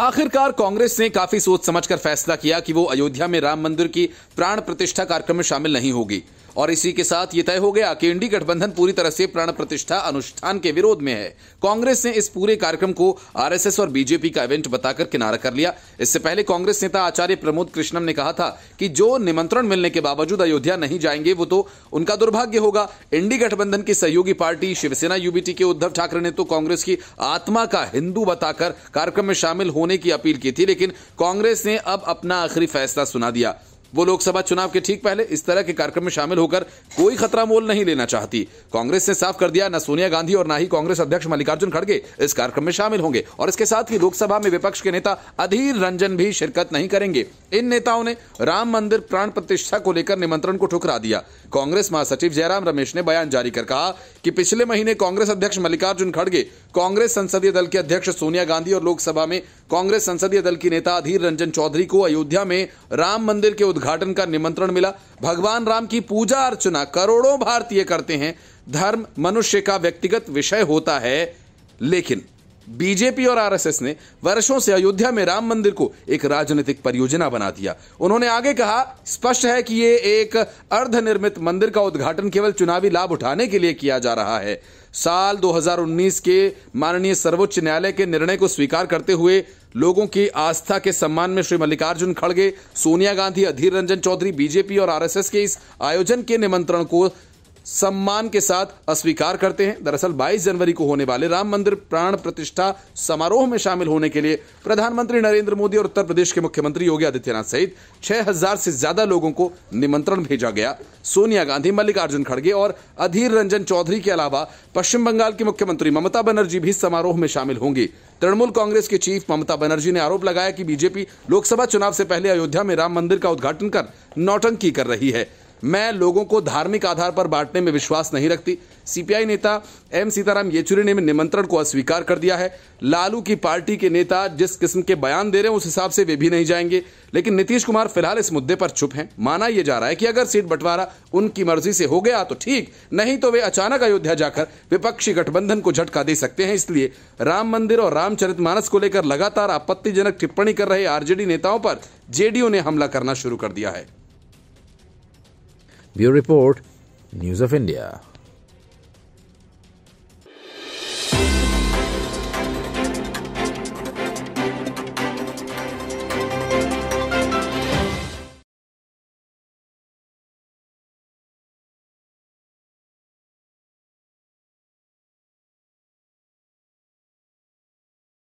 आखिरकार कांग्रेस ने काफी सोच समझकर फैसला किया कि वो अयोध्या में राम मंदिर की प्राण प्रतिष्ठा कार्यक्रम में शामिल नहीं होगी और इसी के साथ ये तय हो गया कि इंडी गठबंधन पूरी तरह से प्राण प्रतिष्ठा अनुष्ठान के विरोध में है कांग्रेस ने इस पूरे कार्यक्रम को आरएसएस और बीजेपी का इवेंट बताकर किनारा कर लिया इससे पहले कांग्रेस नेता आचार्य प्रमोद कृष्णम ने कहा था कि जो निमंत्रण मिलने के बावजूद अयोध्या नहीं जाएंगे वो तो उनका दुर्भाग्य होगा इंडी गठबंधन की सहयोगी पार्टी शिवसेना यूबीटी के उद्धव ठाकरे ने तो कांग्रेस की आत्मा का हिंदू बताकर कार्यक्रम में शामिल होने की अपील की थी लेकिन कांग्रेस ने अब अपना आखिरी फैसला सुना दिया वो लोकसभा चुनाव के ठीक पहले इस तरह के कार्यक्रम में शामिल होकर कोई खतरा मोल नहीं लेना चाहती कांग्रेस ने साफ कर दिया न सोनिया गांधी और न ही कांग्रेस अध्यक्ष मल्लिकार्जुन खड़गे इस कार्यक्रम में शामिल होंगे और इसके साथ ही लोकसभा में विपक्ष के नेता अधीर रंजन भी शिरकत नहीं करेंगे इन नेताओं ने राम मंदिर प्राण प्रतिष्ठा को लेकर निमंत्रण को ठुकरा दिया कांग्रेस महासचिव जयराम रमेश ने बयान जारी कर कहा कि पिछले महीने कांग्रेस अध्यक्ष मल्लिकार्जुन खड़गे कांग्रेस संसदीय दल के अध्यक्ष सोनिया गांधी और लोकसभा में कांग्रेस संसदीय दल की नेता अधीर रंजन चौधरी को अयोध्या में राम मंदिर के उद्घाटन उद्घाटन का निमंत्रण मिला भगवान राम की पूजा अर्चना करोड़ों भारतीय करते हैं धर्म मनुष्य का व्यक्तिगत विषय होता है लेकिन बीजेपी और आरएसएस ने वर्षों से अयोध्या में राम मंदिर को एक राजनीतिक परियोजना बना दिया उन्होंने आगे कहा स्पष्ट है कि ये एक अर्धनिर्मित मंदिर का उद्घाटन केवल चुनावी लाभ उठाने के लिए किया जा रहा है साल 2019 के माननीय सर्वोच्च न्यायालय के निर्णय को स्वीकार करते हुए लोगों की आस्था के सम्मान में श्री मल्लिकार्जुन खड़गे सोनिया गांधी अधीर रंजन चौधरी बीजेपी और आरएसएस के इस आयोजन के निमंत्रण को सम्मान के साथ अस्वीकार करते हैं दरअसल 22 जनवरी को होने वाले राम मंदिर प्राण प्रतिष्ठा समारोह में शामिल होने के लिए प्रधानमंत्री नरेंद्र मोदी और उत्तर प्रदेश के मुख्यमंत्री योगी आदित्यनाथ सहित 6000 से ज्यादा लोगों को निमंत्रण भेजा गया सोनिया गांधी मल्लिकार्जुन खड़गे और अधीर रंजन चौधरी के अलावा पश्चिम बंगाल की मुख्यमंत्री ममता बनर्जी भी समारोह में शामिल होंगी तृणमूल कांग्रेस के चीफ ममता बनर्जी ने आरोप लगाया कि बीजेपी लोकसभा चुनाव से पहले अयोध्या में राम मंदिर का उद्घाटन कर नौटंकी कर रही है मैं लोगों को धार्मिक आधार पर बांटने में विश्वास नहीं रखती सीपीआई नेता एम सीताराम येचुरी ने निमंत्रण को अस्वीकार कर दिया है लालू की पार्टी के नेता जिस किस्म के बयान दे रहे हैं उस हिसाब से वे भी नहीं जाएंगे लेकिन नीतीश कुमार फिलहाल इस मुद्दे पर चुप हैं माना यह जा रहा है कि अगर सीट बंटवारा उनकी मर्जी से हो गया तो ठीक नहीं तो वे अचानक अयोध्या जाकर विपक्षी गठबंधन को झटका दे सकते हैं इसलिए राम मंदिर और रामचरित को लेकर लगातार आपत्तिजनक टिप्पणी कर रहे आरजेडी नेताओं पर जेडीयू ने हमला करना शुरू कर दिया है View Report, News of India.